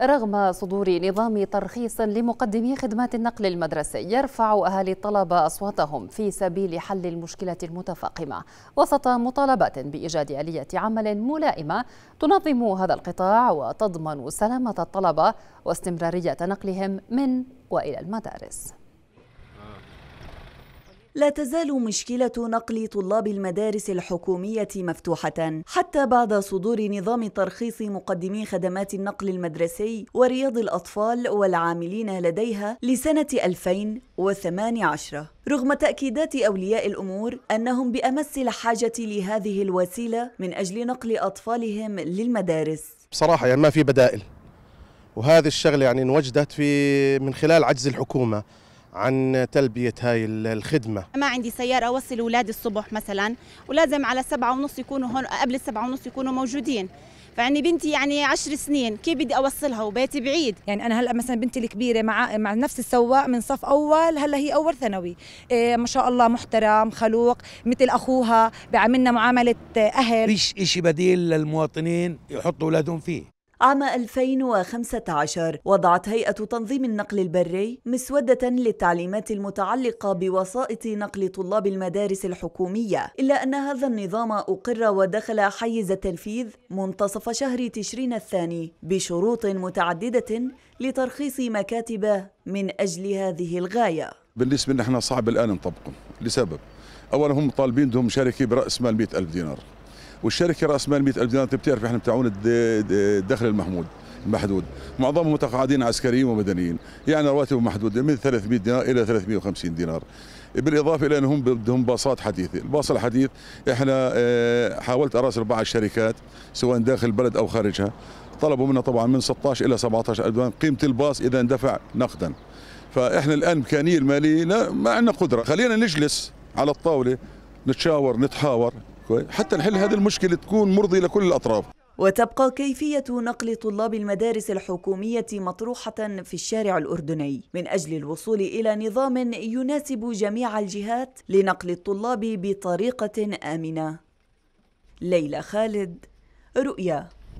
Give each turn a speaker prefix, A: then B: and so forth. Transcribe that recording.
A: رغم صدور نظام ترخيص لمقدمي خدمات النقل المدرسي يرفع أهالي الطلبة أصواتهم في سبيل حل المشكلة المتفاقمة وسط مطالبات بإيجاد آلية عمل ملائمة تنظم هذا القطاع وتضمن سلامة الطلبة واستمرارية نقلهم من وإلى المدارس
B: لا تزال مشكلة نقل طلاب المدارس الحكومية مفتوحة حتى بعد صدور نظام ترخيص مقدمي خدمات النقل المدرسي ورياض الأطفال والعاملين لديها لسنة 2018 رغم تأكيدات أولياء الأمور أنهم بأمس الحاجة لهذه الوسيلة من أجل نقل أطفالهم للمدارس
C: بصراحة يعني ما في بدائل وهذه الشغلة يعني انوجدت في من خلال عجز الحكومة عن تلبية هاي الخدمة
B: ما عندي سيارة أوصل أولادي الصبح مثلا ولازم على سبعة ونص يكونوا هون قبل السبعة ونص يكونوا موجودين فعني بنتي يعني عشر سنين كيف بدي اوصلها وبيتي بعيد يعني انا هلا مثلا بنتي الكبيره مع مع نفس السواق من صف اول هلا هي اول ثانوي إيه ما شاء الله محترم خلوق مثل اخوها بيعاملنا معامله اهل فيش
C: شيء بديل للمواطنين يحطوا اولادهم فيه
B: عام 2015 وضعت هيئة تنظيم النقل البري مسودة للتعليمات المتعلقة بوسائط نقل طلاب المدارس الحكومية إلا أن هذا النظام أقر ودخل حيز التنفيذ منتصف شهر تشرين الثاني بشروط متعددة لترخيص مكاتب من أجل هذه الغاية
C: بالنسبة لنا صعب الآن نطبقه لسبب أولا هم طالبين دهم شركة برأس مال 100 ألف دينار والشركه راس مال 100000 دينار انت بتعرف احنا بتاعون الدخل المحمود المحدود معظمهم متقاعدين عسكريين ومدنيين يعني رواتبهم محدوده من 300 دينار الى 350 دينار بالاضافه الى انهم بدهم باصات حديثه، الباص الحديث احنا آه، حاولت اراسل بعض الشركات سواء داخل البلد او خارجها طلبوا منا طبعا من 16 الى 17 الف دينار قيمه الباص اذا اندفع نقدا فاحنا الان الامكانيه الماليه ما عندنا قدره خلينا نجلس على الطاوله نتشاور نتحاور كويس حتى نحل هذه المشكله تكون مرضيه لكل الاطراف
B: وتبقى كيفية نقل طلاب المدارس الحكومية مطروحة في الشارع الأردني من أجل الوصول إلى نظام يناسب جميع الجهات لنقل الطلاب بطريقة آمنة ليلى خالد رؤيا